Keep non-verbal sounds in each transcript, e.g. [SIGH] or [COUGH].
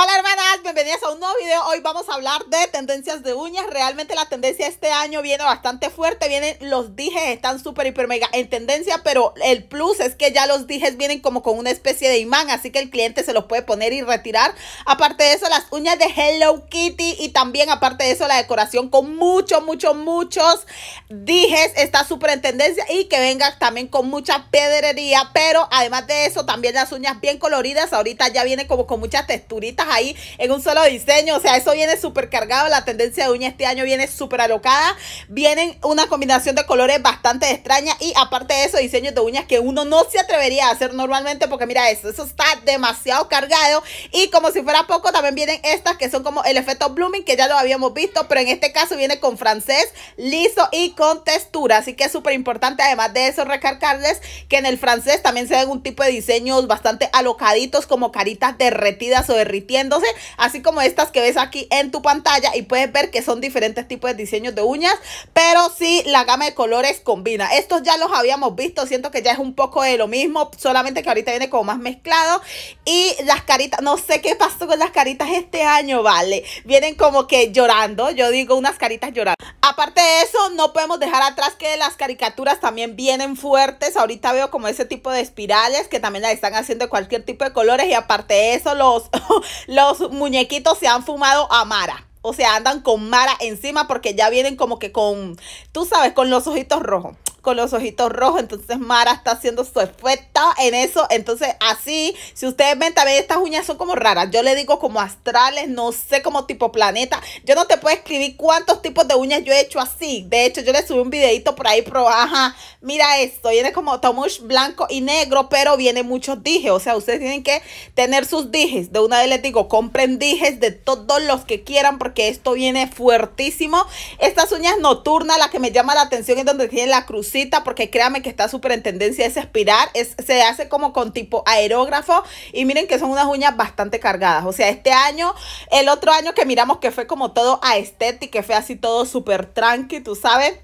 Hola, hermana. Bienvenidos bienvenidas a un nuevo video. Hoy vamos a hablar de tendencias de uñas. Realmente la tendencia este año viene bastante fuerte. Vienen los dijes, están súper, hiper, mega en tendencia, pero el plus es que ya los dijes vienen como con una especie de imán, así que el cliente se los puede poner y retirar. Aparte de eso, las uñas de Hello Kitty y también aparte de eso, la decoración con muchos, muchos, muchos dijes está súper en tendencia y que venga también con mucha pedrería, pero además de eso, también las uñas bien coloridas. Ahorita ya viene como con muchas texturitas ahí un solo diseño. O sea, eso viene súper cargado. La tendencia de uñas este año viene súper alocada. Vienen una combinación de colores bastante extraña. Y aparte de eso, diseños de uñas que uno no se atrevería a hacer normalmente. Porque mira eso, eso está demasiado cargado. Y como si fuera poco, también vienen estas que son como el efecto blooming, que ya lo habíamos visto. Pero en este caso viene con francés, liso y con textura. Así que es súper importante. Además de eso, recargarles que en el francés también se ven un tipo de diseños bastante alocaditos, como caritas derretidas o derritiéndose así como estas que ves aquí en tu pantalla y puedes ver que son diferentes tipos de diseños de uñas, pero sí la gama de colores combina. Estos ya los habíamos visto, siento que ya es un poco de lo mismo, solamente que ahorita viene como más mezclado y las caritas, no sé qué pasó con las caritas este año, vale, vienen como que llorando, yo digo unas caritas llorando. Aparte de eso, no podemos dejar atrás que las caricaturas también vienen fuertes. Ahorita veo como ese tipo de espirales que también las están haciendo de cualquier tipo de colores. Y aparte de eso, los, [LAUGHS] los muñequitos se han fumado a Mara. O sea, andan con Mara encima porque ya vienen como que con, tú sabes, con los ojitos rojos los ojitos rojos. Entonces Mara está haciendo su efecto en eso. Entonces así, si ustedes ven también estas uñas son como raras. Yo le digo como astrales, no sé, como tipo planeta. Yo no te puedo escribir cuántos tipos de uñas yo he hecho así. De hecho, yo le subí un videito por ahí, pero ajá, mira esto. Viene como tomush blanco y negro, pero viene muchos dijes. O sea, ustedes tienen que tener sus dijes. De una vez les digo, compren dijes de todos los que quieran porque esto viene fuertísimo. Estas uñas nocturnas, la que me llama la atención es donde tiene la crucita porque créame que está súper en tendencia, es espirar, es, se hace como con tipo aerógrafo y miren que son unas uñas bastante cargadas, o sea, este año, el otro año que miramos que fue como todo a estética, que fue así todo súper tranqui, tú sabes.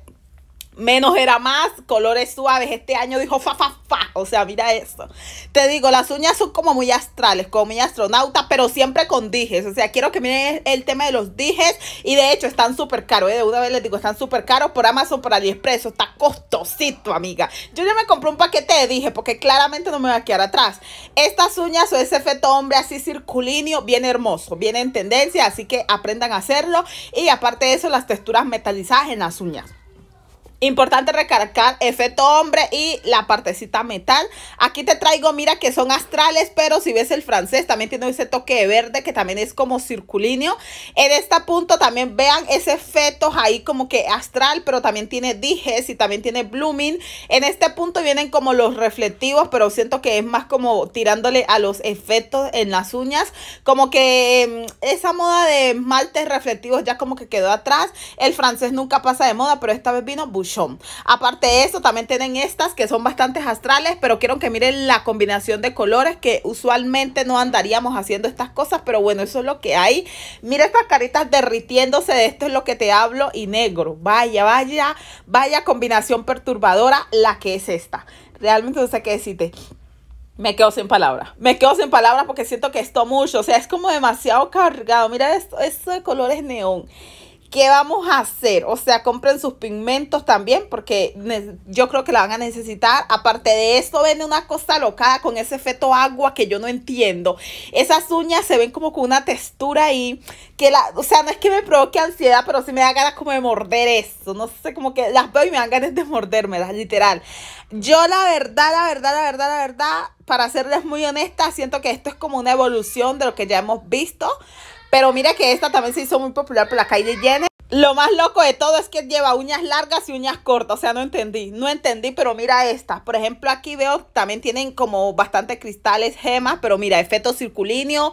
Menos era más, colores suaves. Este año dijo fa, fa, fa. O sea, mira esto Te digo, las uñas son como muy astrales, como muy astronauta pero siempre con dijes. O sea, quiero que miren el tema de los dijes. Y de hecho, están súper caros. ¿eh? De una vez les digo, están súper caros por Amazon, por AliExpress. Está costosito, amiga. Yo ya me compré un paquete de dije, porque claramente no me voy a quedar atrás. Estas uñas o ese efecto hombre así circulinio, bien hermoso, viene en tendencia. Así que aprendan a hacerlo. Y aparte de eso, las texturas metalizadas en las uñas. Importante recargar efecto hombre y la partecita metal. Aquí te traigo, mira que son astrales, pero si ves el francés también tiene ese toque verde que también es como circulinio. En este punto también vean ese efecto ahí como que astral, pero también tiene dijes y también tiene blooming. En este punto vienen como los reflectivos, pero siento que es más como tirándole a los efectos en las uñas. Como que em, esa moda de esmaltes reflectivos ya como que quedó atrás. El francés nunca pasa de moda, pero esta vez vino Bush Aparte de eso también tienen estas que son bastante astrales, pero quiero que miren la combinación de colores que usualmente no andaríamos haciendo estas cosas, pero bueno, eso es lo que hay. Mira estas caritas derritiéndose, de esto es lo que te hablo, y negro. Vaya, vaya, vaya combinación perturbadora la que es esta. Realmente no sé qué decirte me quedo sin palabras. Me quedo sin palabras porque siento que esto mucho. O sea, es como demasiado cargado. Mira esto, esto de colores neón. ¿Qué vamos a hacer? O sea, compren sus pigmentos también porque yo creo que la van a necesitar. Aparte de esto, vende una cosa locada con ese efecto agua que yo no entiendo. Esas uñas se ven como con una textura ahí que la, o sea, no es que me provoque ansiedad, pero sí me da ganas como de morder eso. No sé, como que las veo y me dan ganas de mordérmelas, literal. Yo la verdad, la verdad, la verdad, la verdad, para serles muy honesta, siento que esto es como una evolución de lo que ya hemos visto. Pero mira que esta también se hizo muy popular por la calle Jenner. Lo más loco de todo es que lleva uñas largas y uñas cortas. O sea, no entendí. No entendí, pero mira esta. Por ejemplo, aquí veo también tienen como bastantes cristales, gemas. Pero mira, efecto circulíneo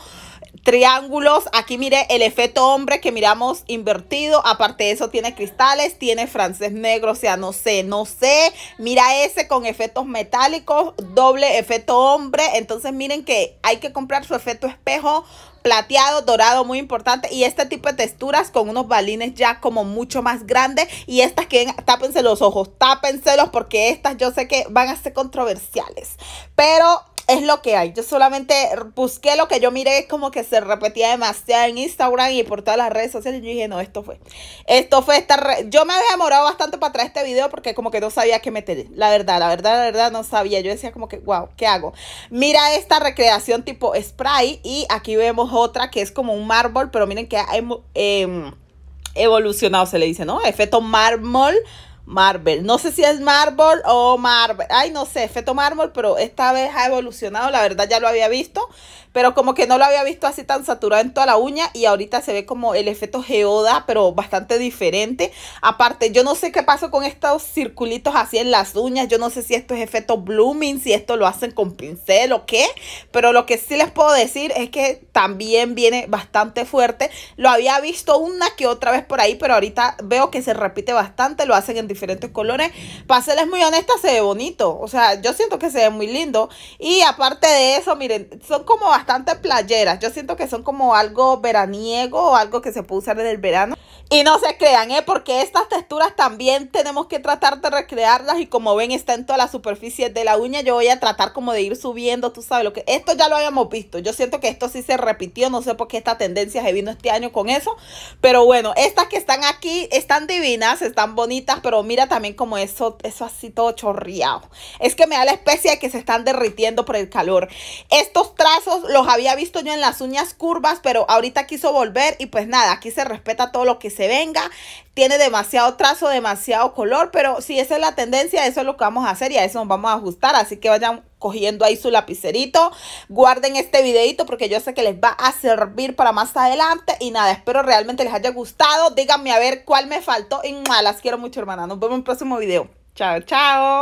triángulos. Aquí mire el efecto hombre que miramos invertido. Aparte de eso tiene cristales, tiene francés negro, o sea, no sé, no sé. Mira ese con efectos metálicos, doble efecto hombre. Entonces miren que hay que comprar su efecto espejo plateado, dorado, muy importante. Y este tipo de texturas con unos balines ya como mucho más grandes. Y estas que tápense los ojos, tápenselos porque estas yo sé que van a ser controversiales. Pero es lo que hay. Yo solamente busqué lo que yo miré, como que se repetía demasiado en Instagram y por todas las redes sociales. Yo dije, no, esto fue. Esto fue esta. Yo me había enamorado bastante para traer este video porque, como que no sabía qué meter. La verdad, la verdad, la verdad, no sabía. Yo decía, como que, wow, ¿qué hago? Mira esta recreación tipo spray. Y aquí vemos otra que es como un mármol, pero miren que ha em, evolucionado, se le dice, ¿no? Efecto mármol Marvel. No sé si es Marvel o Marvel. Ay, no sé, efecto mármol, pero esta vez ha evolucionado. La verdad ya lo había visto, pero como que no lo había visto así tan saturado en toda la uña y ahorita se ve como el efecto geoda, pero bastante diferente. Aparte, yo no sé qué pasó con estos circulitos así en las uñas. Yo no sé si esto es efecto blooming, si esto lo hacen con pincel o qué, pero lo que sí les puedo decir es que también viene bastante fuerte. Lo había visto una que otra vez por ahí, pero ahorita veo que se repite bastante. Lo hacen en diferentes diferentes colores. Para serles muy honesta, se ve bonito. O sea, yo siento que se ve muy lindo. Y aparte de eso, miren, son como bastante playeras. Yo siento que son como algo veraniego o algo que se puede usar en el verano. Y no se crean, ¿eh? porque estas texturas también tenemos que tratar de recrearlas y como ven está en toda la superficie de la uña. Yo voy a tratar como de ir subiendo, tú sabes lo que... Esto ya lo habíamos visto, yo siento que esto sí se repitió, no sé por qué esta tendencia se vino este año con eso. Pero bueno, estas que están aquí están divinas, están bonitas, pero mira también como eso, eso así todo chorreado. Es que me da la especie de que se están derritiendo por el calor. Estos trazos los había visto yo en las uñas curvas, pero ahorita quiso volver y pues nada, aquí se respeta todo lo que se venga. Tiene demasiado trazo, demasiado color, pero si esa es la tendencia, eso es lo que vamos a hacer y a eso nos vamos a ajustar. Así que vayan cogiendo ahí su lapicerito. Guarden este videito porque yo sé que les va a servir para más adelante. Y nada, espero realmente les haya gustado. Díganme a ver cuál me faltó. en malas, quiero mucho, hermana, Nos vemos en el próximo video. Chao, chao.